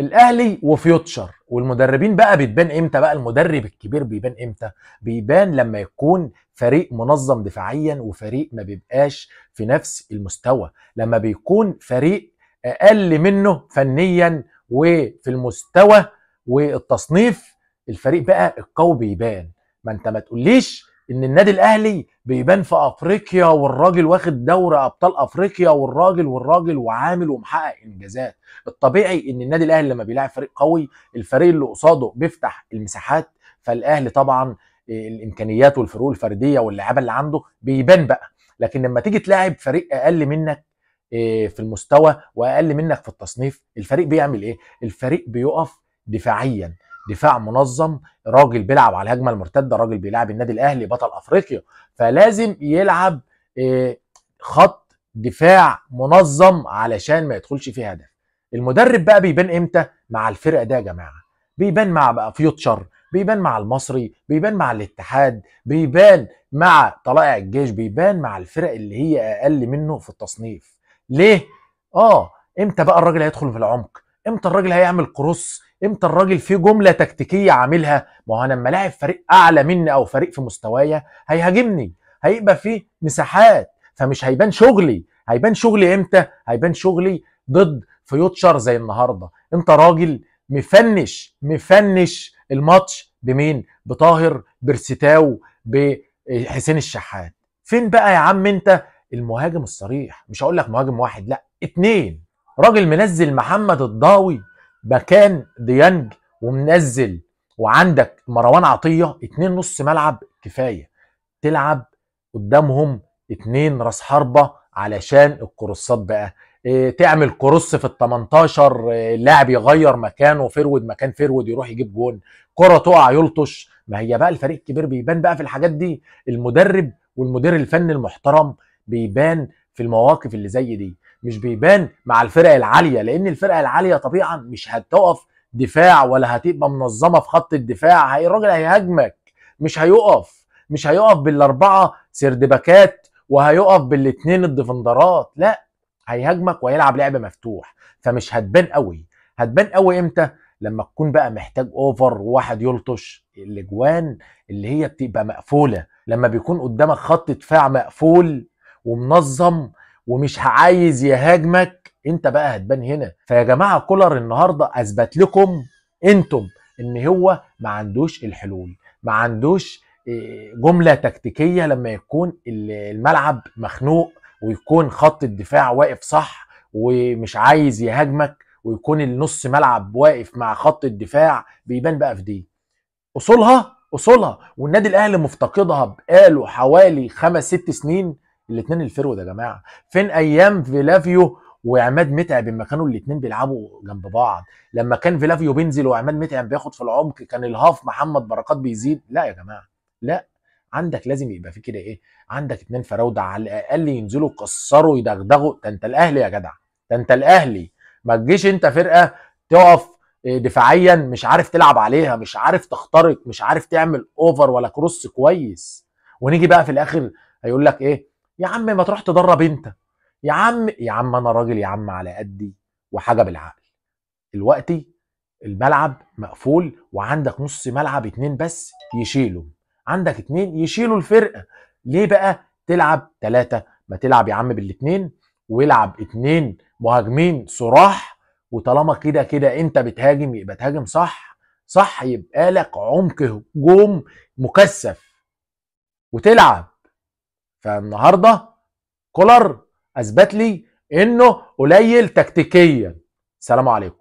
الاهلي وفيوتشر والمدربين بقى بتبان امتى بقى المدرب الكبير بيبان امتى بيبان لما يكون فريق منظم دفاعيا وفريق ما بيبقاش في نفس المستوى لما بيكون فريق اقل منه فنيا وفي المستوى والتصنيف الفريق بقى القوي بيبان ما انت ما تقوليش ان النادي الاهلي بيبان في افريقيا والراجل واخد دوري ابطال افريقيا والراجل والراجل وعامل ومحقق انجازات الطبيعي ان النادي الاهلي لما بيلاعب فريق قوي الفريق اللي قصاده بيفتح المساحات فالاهلي طبعا آه، الامكانيات والفروق الفرديه واللعيبه اللي عنده بيبان بقى لكن لما تيجي تلاعب فريق اقل منك آه، في المستوى واقل منك في التصنيف الفريق بيعمل ايه الفريق بيقف دفاعيا دفاع منظم راجل بيلعب على الهجمه المرتده راجل بيلعب النادي الاهلي بطل افريقيا فلازم يلعب آه، خط دفاع منظم علشان ما يدخلش فيه هدف المدرب بقى بيبان امتى مع الفرقه ده يا جماعه بيبان مع بقى فيوتشر بيبان مع المصري بيبان مع الاتحاد بيبان مع طلائع الجيش بيبان مع الفرق اللي هي اقل منه في التصنيف ليه اه امتى بقى الراجل هيدخل في العمق امتى الراجل هيعمل كروس امتى الراجل فيه جمله تكتيكيه عاملها ما هو انا لما لاعب فريق اعلى مني او فريق في مستوايا هيهاجمني هيبقى فيه مساحات فمش هيبان شغلي هيبان شغلي امتى هيبان شغلي ضد فيوتشر زي النهارده انت راجل مفنش مفنش الماتش بمين بطاهر برستاو بحسين الشحات فين بقى يا عم انت المهاجم الصريح مش هقول لك مهاجم واحد لا اتنين راجل منزل محمد الضاوي مكان ديانج ومنزل وعندك مروان عطيه اتنين نص ملعب كفايه تلعب قدامهم اتنين راس حربه علشان الكروسات بقى آه، تعمل كروس في ال 18 اللاعب آه، يغير مكانه فيرود مكان فيرود يروح يجيب جون كره تقع يلطش ما هي بقى الفريق الكبير بيبان بقى في الحاجات دي المدرب والمدير الفني المحترم بيبان في المواقف اللي زي دي مش بيبان مع الفرق العاليه لان الفرق العاليه طبيعا مش هتقف دفاع ولا هتبقى منظمه في خط الدفاع هي الراجل هيهاجمك مش هيقف مش هيقف بالاربعه سردباكات وهيقف بالاثنين الدفندرات لا هيهاجمك وهيلعب لعب مفتوح فمش هتبان قوي هتبان قوي امتى لما تكون بقى محتاج اوفر وواحد يلطش الاجوان اللي هي بتبقى مقفوله لما بيكون قدامك خط دفاع مقفول ومنظم ومش عايز يهاجمك انت بقى هتبان هنا فيا جماعه كولر النهارده اثبت لكم انتم ان هو ما عندوش الحلول ما عندوش آه، جمله تكتيكيه لما يكون الملعب مخنوق ويكون خط الدفاع واقف صح ومش عايز يهاجمك ويكون النص ملعب واقف مع خط الدفاع بيبان بقى في دي اصولها اصولها والنادي الاهلي مفتقدها بقاله حوالي خمس ست سنين الاثنين الفرود يا جماعه فين ايام فيلافيو وعماد متعب لما كانوا الاثنين بيلعبوا جنب بعض لما كان فيلافيو بينزل وعماد متعب بياخد في العمق كان الهاف محمد بركات بيزيد لا يا جماعه لا عندك لازم يبقى في كده ايه عندك اتنين فراوده على الاقل ينزلوا يكسروا يدغدغوا ده انت الاهلي يا جدع ده انت الاهلي ما تجيش انت فرقه تقف آه، دفاعيا مش عارف تلعب عليها مش عارف تخترق مش عارف تعمل اوفر ولا كروس كويس ونيجي بقى في الاخر هيقول لك ايه يا عم ما تروح تدرب انت يا عم يا عم انا راجل يا عم على قدي وحاجه بالعقل دلوقتي الملعب مقفول وعندك نص ملعب اتنين بس يشيلوا عندك اتنين يشيلوا الفرقه ليه بقى تلعب تلاتة ما تلعب يا عم بالاتنين والعب اتنين مهاجمين صراح وطالما كده كده انت بتهاجم يبقى تهاجم صح صح يبقى لك عمق هجوم مكثف وتلعب فالنهارده كولر اثبت لي انه قليل تكتيكيا سلام عليكم